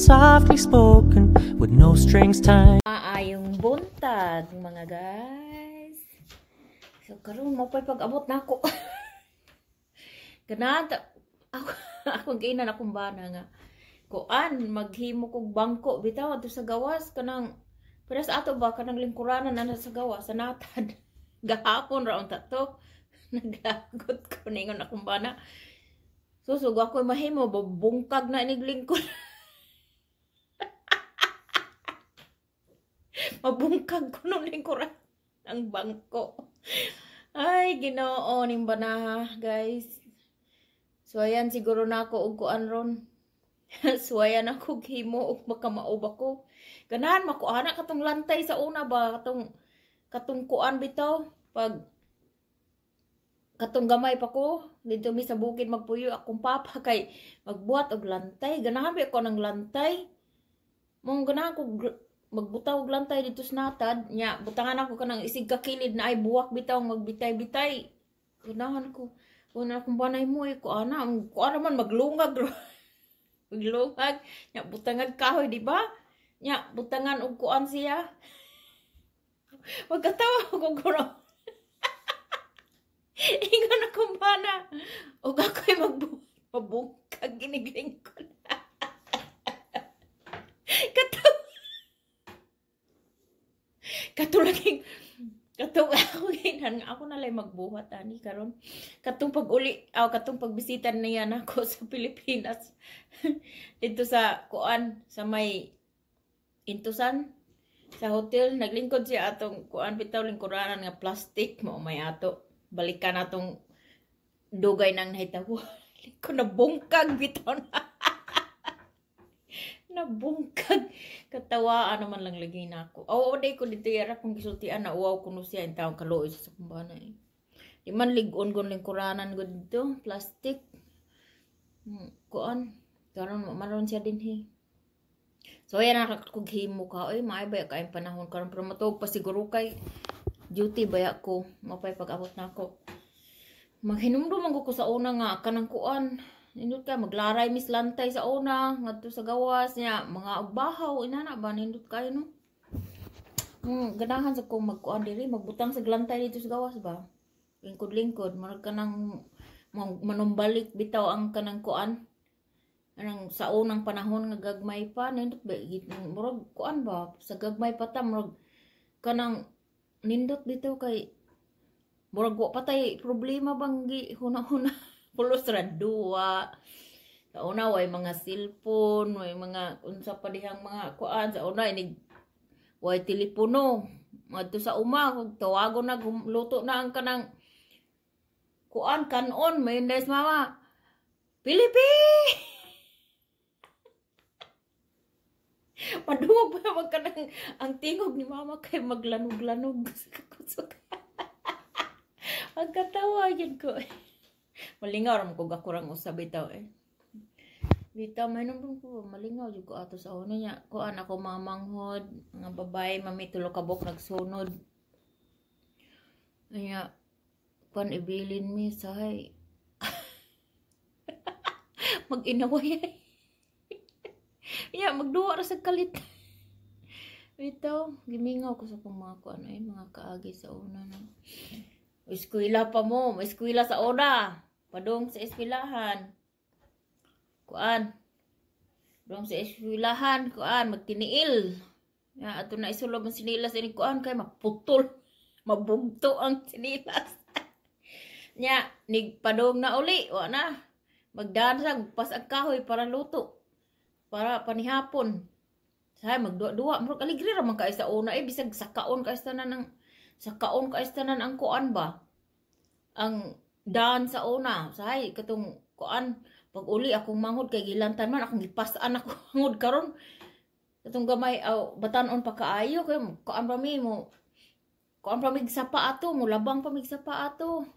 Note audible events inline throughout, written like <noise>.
softly spoken with no strings tied. Maayong buntag mga guys. So karon mo pay pag-abot na ako. <laughs> Ganada ako <laughs> akong kainan akong bana nga. Kuan maghimo kog bangko bitaw adto sa gawas kanang pero sa ato ba kanang lingkuranan na sa gawas sa natad. <laughs> Gahapon raon ta to. Nagagot ko ningon akong bana. Susog so, ako mahimo bubungkag na inig lingkuranan. <laughs> Mabungkag ko nung lingkuran ng bangko. Ay, ginoo ning banaha, guys. Suwayan siguro na ako og kuan ron. <laughs> Suwayan ako gimo, og makamaob ako. Ganahan makuana katong lantay sa una ba katong katong kuan bitaw pag katong gamay pa ko dito mi sa bukid magpuyo akong papa <laughs> kay magbuhat og lantay ganahan ba ko ng lantay mong ganahan ko magbutaw lang lantay dito sa natad. Nya, butangan ako kanang isig kakilid na ay buwak bitaw magbitay-bitay. Kunahan ko. Kuna kung banay mo eh, ko ana, man maglungag. <laughs> maglungag. Nya, butangan kahoy, di ba? Nya, butangan og kuan siya. <laughs> Magkatawa ko kuno. <laughs> Ingon ako bana. Og ako'y magbuwak. Mabukag ginigling ko na. katong <laughs> laging katong ako ginan ako na lay magbuhat ani karon katong pag uli aw oh, katong pagbisita niya nako <laughs> sa Pilipinas <laughs> dito sa kuan sa may Intusan sa hotel naglingkod siya atong kuan bitaw lingkuranan nga plastic mo may ato balikan atong dugay nang nahitaw ko na bungkag bitaw na na bungkag <laughs> katawa ano man lang lagi na ako aw oh, day ko dito yara kung gisultian na uaw kuno siya in taong kaluoy sa kumbana eh di man ligon gon lingkuranan gud dito plastic hmm, kuan karon maron siya din he so ayan nakakog himo ka oy maay baya kay panahon karon pero matog pa siguro kay duty baya ko mapay pag-abot na ako maghinumdum ko sa una nga kanang kuan nindot ka maglaray mislantay sa una ngadto sa gawas nya mga bahaw inana ba nindot kayo no mm, ganahan sa kung magkuan diri magbutang sa glantay dito sa gawas ba lingkod lingkod murag ka nang manumbalik bitaw ang kanang kuan anang sa unang panahon nga gagmay pa nindot ba murag kuan ba sa gagmay pa ta murag kanang nindot bitaw kay murag wa patay problema bang gi huna-huna <laughs> pulos ra duwa sa una way mga cellphone way mga unsa pa dihang mga kuan sa una inig way telepono ngadto sa uma kung tawagon na luto na ang kanang kuan kanon mayonnaise mama Pilipi! <laughs> Madungog ba naman ka ang tingog ni mama kay maglanog-lanog sa <laughs> kakusukan. ang katawa yun ko malingaw ram ko gakurang usab bitaw eh bitaw may nung ko malingaw jud ko ato sa una niya kuan ako mamanghod nga babay mami tulo ka bok nagsunod nya pan ibilin mi sahay <laughs> mag inaway nya <laughs> magduwa ra sa kalit Bitaw, gimingaw ko sa pamako ano yun, mga kaagi sa una na. Eskwila pa mo, eskwila sa una. Padong sa eskwelahan. Kuan. Padong sa eskwelahan. Kuan. Magtiniil. Ya, ato na isulob ang sinilas. Ini kuan kay maputol. <laughs> Mabugto ang sinilas. Nya, <laughs> nigpadong na uli. Wa na. Magdansag. Pas ang kahoy para luto. Para panihapon. Sa magduwa-duwa. Murag aligri raman ka sa una. Eh, bisag sakaon ka sa na ng... Sakaon ka sa na ang kuan ba? Ang daan sa una say katong kuan pag uli akong mangod kay gilantan man akong gipasaan ako <laughs> mangod karon katong gamay aw oh, batan-on pa kaayo kay kuan pa mi mo kuan pa mi sa paato mo labang pa mi sa paato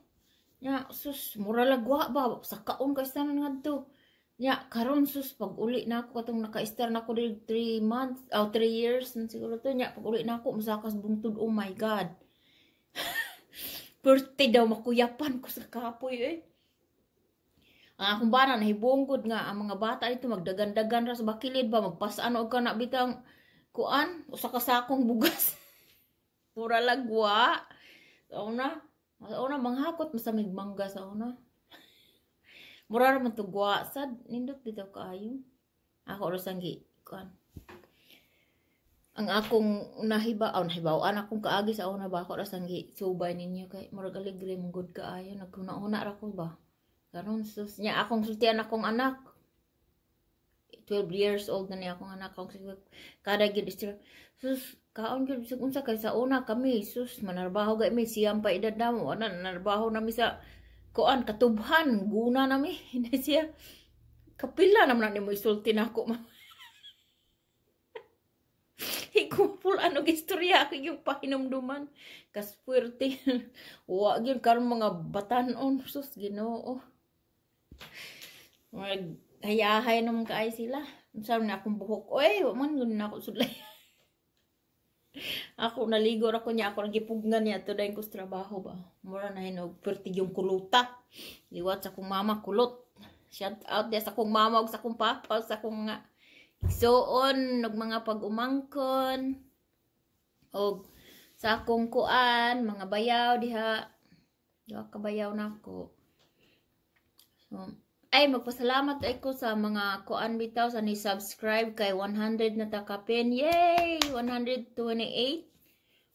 nya sus mura lagwa ba sa kaon kay sa ngadto nya karon sus pag uli na ako katong naka-star na ako 3 months aw oh, 3 years na siguro to nya pag uli na ako musakas bungtod oh my god Perti daw makuyapan ko sa kapoy eh. Ang ah, akong bara, nahibunggod nga ang mga bata ito, magdagandagan ras bakilid ba, magpasaan o ka bitang kuan, usa ka sakong bugas. Pura <laughs> lagwa. Sa una, sa una, manghakot, masamig mangga sa una. <laughs> Mura naman to gwa, sad, nindot dito kaayo. Ako oras gi, kuan ang akong nahiba aw nahibawan akong kaagi sa una ba ko rasang sanggi subay ninyo kay murag alegre mong good kaayo una ra ko ba karon sus nya akong sultian akong anak 12 years old na niya akong anak akong kada gid sila sus kaon gid bisag unsa kay sa una kami sus manarbaho gay mi siyam pa edad na mo ana narbaho nami sa kuan katubhan guna nami <laughs> hindi siya kapila na na ni mo isulti na ako ko pulaan og istorya ako yung pahinumduman. Kaswerte. <laughs> Wa gyud karon mga batanon sus Ginoo. Mag hayahay naman kaay sila. Unsa na akong buhok? Oy, wa man gud na ako sulay. <laughs> ako naligo ra ko niya ako nagipugnan niya to ko sa trabaho ba. Mura na hinog perti yung kuluta. Liwat sa akong mama kulot. Shout out dia sa akong mama ug sa akong papa sa akong mga So on og mga pagumangkon og sa akong kuan mga bayaw diha ka bayaw nako so ay magpasalamat ay ko sa mga kuan bitaw sa ni subscribe kay 100 na takapin yay 128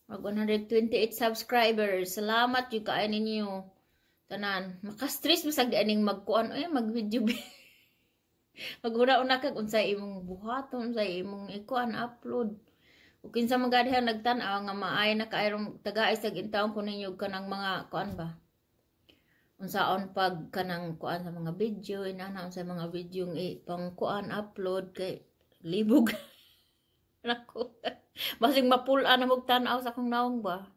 mag 128 subscribers salamat yung kain ninyo tanan makastress bisag aning magkuan ay mag video <laughs> pag una kag unsay imong buhaton, unsay imong ikuan upload. Ug kinsa man nagtan-aw nga maay na kaayron tagaay sa gintawon ko ninyo kanang mga kuan ba. Unsaon pag kanang kuan sa mga video, inanaon sa mga video ng ipang kuan upload kay libog. <laughs> Nako. Basig mapula na mog aw sa kong naong ba.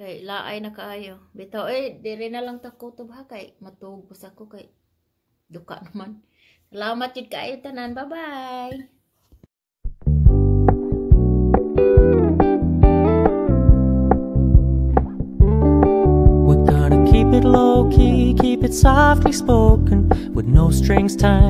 Kay laay na kaayo. Bitaw eh dire na lang ta ko to kay matugos ako kay duka naman. Salamat jud kaayo tanan. Bye-bye. We're gonna keep it low key, keep it softly spoken with no strings tied.